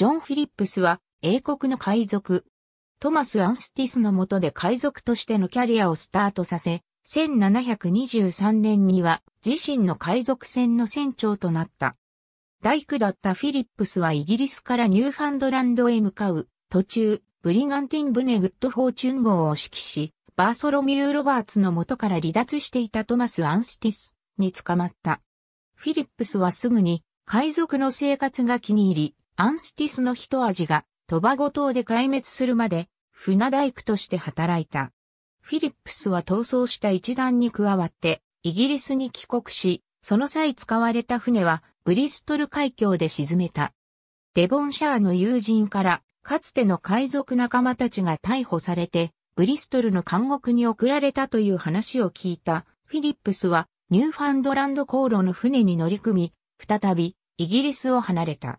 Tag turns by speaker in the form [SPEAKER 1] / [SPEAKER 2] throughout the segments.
[SPEAKER 1] ジョン・フィリップスは英国の海賊、トマス・アンスティスの下で海賊としてのキャリアをスタートさせ、1723年には自身の海賊船の船長となった。大工だったフィリップスはイギリスからニューファンドランドへ向かう途中、ブリガンティンブネ・グッドフォーチュン号を指揮し、バーソロミュー・ロバーツの元から離脱していたトマス・アンスティスに捕まった。フィリップスはすぐに海賊の生活が気に入り、アンスティスの一味がトバゴ島で壊滅するまで船大工として働いた。フィリップスは逃走した一団に加わってイギリスに帰国し、その際使われた船はブリストル海峡で沈めた。デボンシャーの友人からかつての海賊仲間たちが逮捕されてブリストルの監獄に送られたという話を聞いたフィリップスはニューファンドランド航路の船に乗り組み、再びイギリスを離れた。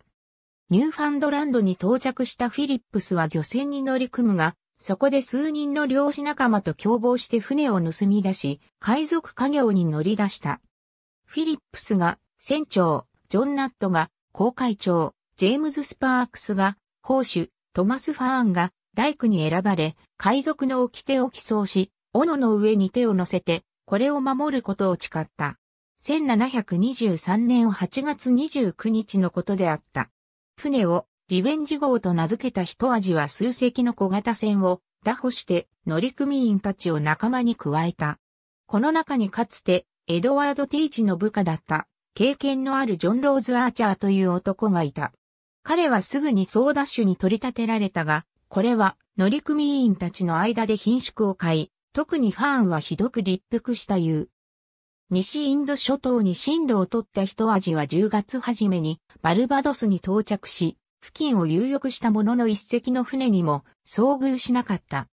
[SPEAKER 1] ニューファンドランドに到着したフィリップスは漁船に乗り組むが、そこで数人の漁師仲間と共謀して船を盗み出し、海賊家業に乗り出した。フィリップスが船長、ジョン・ナットが航海長、ジェームズ・スパークスが砲手、トマス・ファーンが大工に選ばれ、海賊の掟を起草し、斧の上に手を乗せて、これを守ることを誓った。1723年8月29日のことであった。船をリベンジ号と名付けた一味は数隻の小型船を打破して乗組員たちを仲間に加えた。この中にかつてエドワード・ティーチの部下だった経験のあるジョン・ローズ・アーチャーという男がいた。彼はすぐに総ダッシュに取り立てられたが、これは乗組員たちの間で品縮を買い、特にファーンはひどく立腹したゆう。西インド諸島に進路を取った一味は10月初めにバルバドスに到着し、付近を遊浴したものの一隻の船にも遭遇しなかった。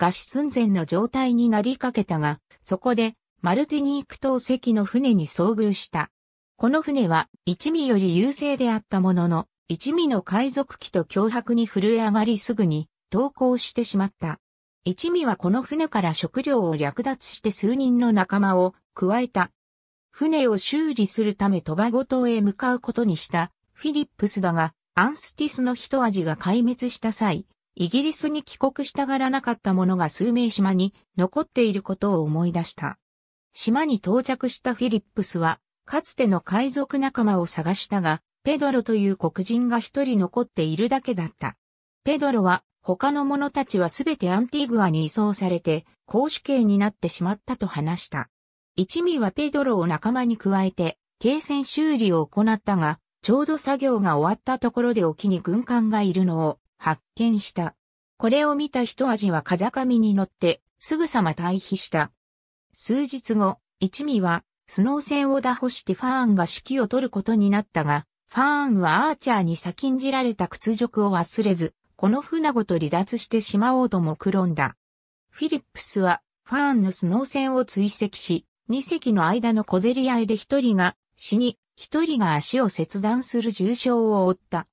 [SPEAKER 1] 餓死寸前の状態になりかけたが、そこでマルティニーク島籍の船に遭遇した。この船は一味より優勢であったものの、一味の海賊機と脅迫に震え上がりすぐに投降してしまった。一味はこの船から食料を略奪して数人の仲間を加えた。船を修理するため鳥羽ご島へ向かうことにしたフィリップスだが、アンスティスの一味が壊滅した際、イギリスに帰国したがらなかった者が数名島に残っていることを思い出した。島に到着したフィリップスは、かつての海賊仲間を探したが、ペドロという黒人が一人残っているだけだった。ペドロは、他の者たちはすべてアンティグアに移送されて、公主刑になってしまったと話した。一味はペドロを仲間に加えて、継戦修理を行ったが、ちょうど作業が終わったところで沖に軍艦がいるのを発見した。これを見た一味は風上に乗って、すぐさま退避した。数日後、一味は、スノー戦を打破してファーンが指揮を取ることになったが、ファーンはアーチャーに先んじられた屈辱を忘れず、この船ごと離脱してしまおうともく論んだ。フィリップスは、ファーンのスノー戦を追跡し、二隻の間の小競り合いで一人が死に、一人が足を切断する重傷を負った。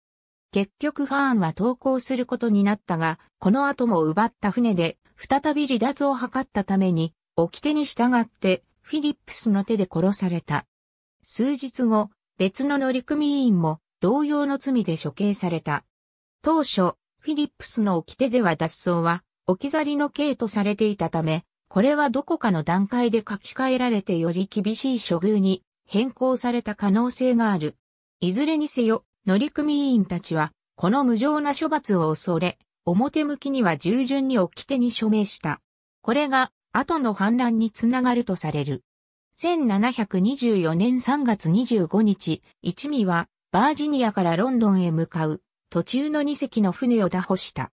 [SPEAKER 1] 結局ファーンは投降することになったが、この後も奪った船で、再び離脱を図ったために、掟に従って、フィリップスの手で殺された。数日後、別の乗組員も同様の罪で処刑された。当初、フィリップスの掟では脱走は置き去りの刑とされていたため、これはどこかの段階で書き換えられてより厳しい処遇に変更された可能性がある。いずれにせよ、乗組員たちは、この無情な処罰を恐れ、表向きには従順に掟に署名した。これが、後の反乱につながるとされる。1724年3月25日、一味は、バージニアからロンドンへ向かう、途中の2隻の船を打破した。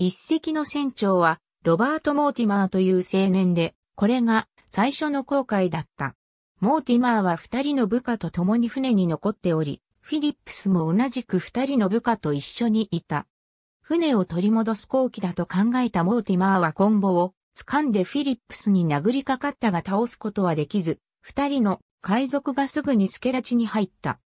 [SPEAKER 1] 1隻の船長は、ロバート・モーティマーという青年で、これが最初の航海だった。モーティマーは二人の部下と共に船に残っており、フィリップスも同じく二人の部下と一緒にいた。船を取り戻す後期だと考えたモーティマーはコンボを掴んでフィリップスに殴りかかったが倒すことはできず、二人の海賊がすぐに助立ちに入った。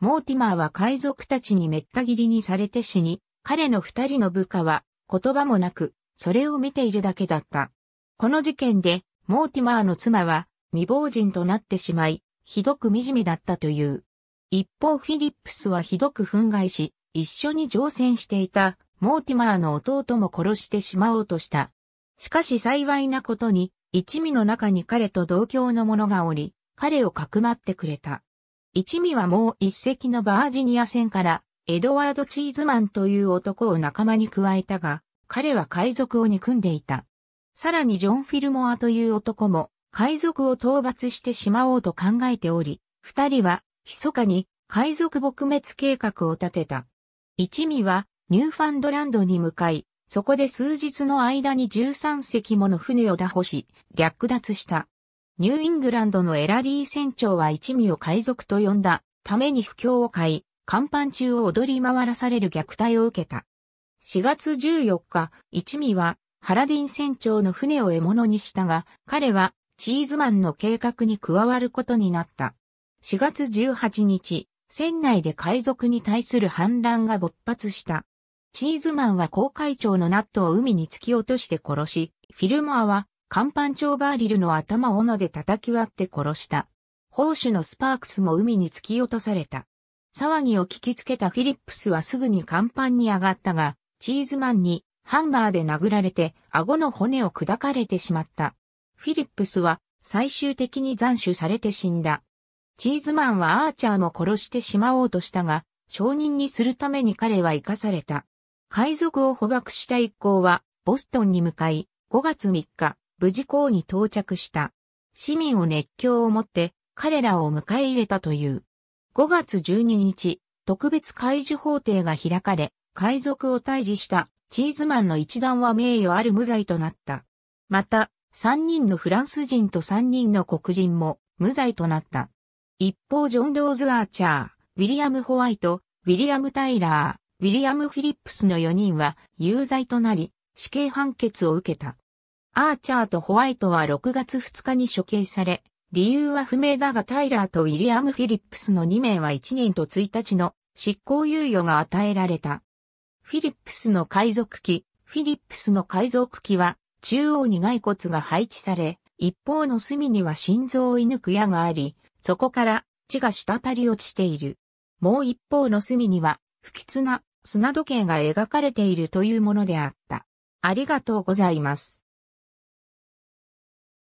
[SPEAKER 1] モーティマーは海賊たちにめった切りにされて死に、彼の二人の部下は言葉もなくそれを見ているだけだった。この事件で、モーティマーの妻は未亡人となってしまい、ひどく惨めだったという。一方フィリップスはひどく憤慨し、一緒に乗船していたモーティマーの弟も殺してしまおうとした。しかし幸いなことに、一味の中に彼と同郷の者がおり、彼をかくまってくれた。一味はもう一隻のバージニア船から、エドワード・チーズマンという男を仲間に加えたが、彼は海賊を憎んでいた。さらにジョン・フィルモアという男も、海賊を討伐してしまおうと考えており、二人は、密かに、海賊撲滅計画を立てた。一味は、ニューファンドランドに向かい、そこで数日の間に13隻もの船を打破し、略奪した。ニューイングランドのエラリー船長は一味を海賊と呼んだために不況を買い、甲板中を踊り回らされる虐待を受けた。4月14日、一味はハラディン船長の船を獲物にしたが、彼はチーズマンの計画に加わることになった。4月18日、船内で海賊に対する反乱が勃発した。チーズマンは航海長のナットを海に突き落として殺し、フィルモアは甲板長バーリルの頭を斧で叩き割って殺した。砲手のスパークスも海に突き落とされた。騒ぎを聞きつけたフィリップスはすぐに甲板に上がったが、チーズマンにハンマーで殴られて顎の骨を砕かれてしまった。フィリップスは最終的に斬首されて死んだ。チーズマンはアーチャーも殺してしまおうとしたが、承認にするために彼は生かされた。海賊を捕獲した一行は、ボストンに向かい、5月3日、無事港に到着した。市民を熱狂をもって、彼らを迎え入れたという。5月12日、特別海事法廷が開かれ、海賊を退治したチーズマンの一団は名誉ある無罪となった。また、3人のフランス人と3人の黒人も無罪となった。一方、ジョン・ローズ・アーチャー、ウィリアム・ホワイト、ウィリアム・タイラー、ウィリアム・フィリップスの4人は有罪となり、死刑判決を受けた。アーチャーとホワイトは6月2日に処刑され、理由は不明だがタイラーとウィリアム・フィリップスの2名は1年と1日の執行猶予が与えられた。フィリップスの海賊機。フィリップスの海賊機は、中央に骸骨が配置され、一方の隅には心臓を射抜く矢があり、そこから血が滴り落ちている。もう一方の隅には、不吉な砂時計が描かれているというものであった。ありがとうございます。